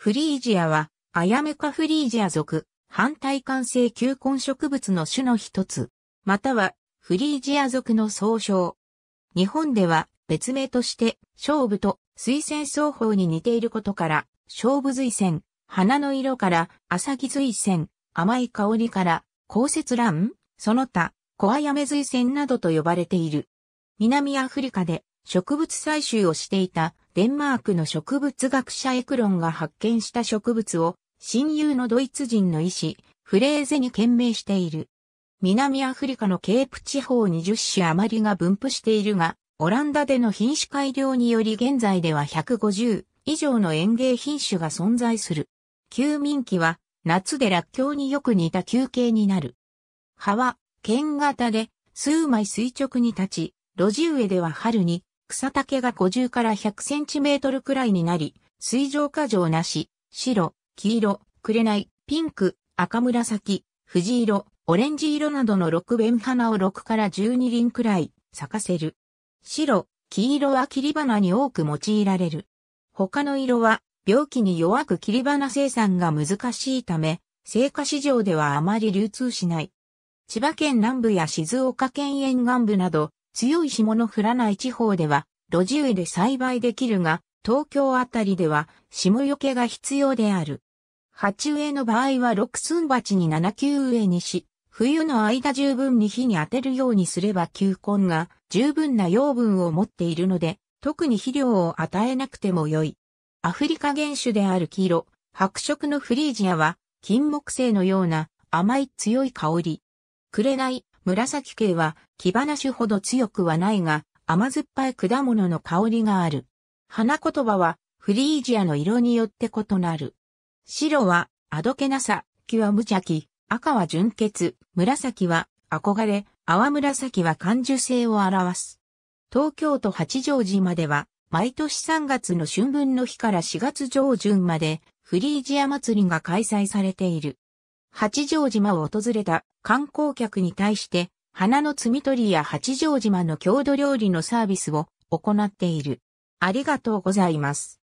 フリージアは、アヤメカフリージア属、反対感性球根植物の種の一つ、または、フリージア属の総称。日本では、別名として、勝負と水仙双方に似ていることから、勝負水仙、花の色から、浅木水仙、甘い香りから、降雪蘭、その他、小アヤメ水仙などと呼ばれている。南アフリカで植物採集をしていたデンマークの植物学者エクロンが発見した植物を、親友のドイツ人の医師、フレーゼに懸命している。南アフリカのケープ地方1 0種余りが分布しているが、オランダでの品種改良により現在では150以上の園芸品種が存在する。休眠期は夏で落鏡によく似た休憩になる。葉は剣型で数枚垂直に立ち、路地植えでは春に草丈が50から100センチメートルくらいになり、水上過剰なし、白、黄色、紅、ピンク、赤紫、藤色、オレンジ色などの6弁花を6から12輪くらい咲かせる。白、黄色は切り花に多く用いられる。他の色は病気に弱く切り花生産が難しいため、生花市場ではあまり流通しない。千葉県南部や静岡県沿岸部など、強い霜の降らない地方では、路地植えで栽培できるが、東京あたりでは、霜よけが必要である。鉢植えの場合は六寸鉢に七級植えにし、冬の間十分に火に当てるようにすれば球根が十分な養分を持っているので、特に肥料を与えなくても良い。アフリカ原種である黄色、白色のフリージアは、金木犀のような甘い強い香り。くい。紫系は、木花種ほど強くはないが、甘酸っぱい果物の香りがある。花言葉は、フリージアの色によって異なる。白は、あどけなさ、木は無邪気、赤は純潔、紫は、憧れ、淡紫は感受性を表す。東京都八丈島では、毎年3月の春分の日から4月上旬まで、フリージア祭りが開催されている。八丈島を訪れた観光客に対して、花の摘み取りや八丈島の郷土料理のサービスを行っている。ありがとうございます。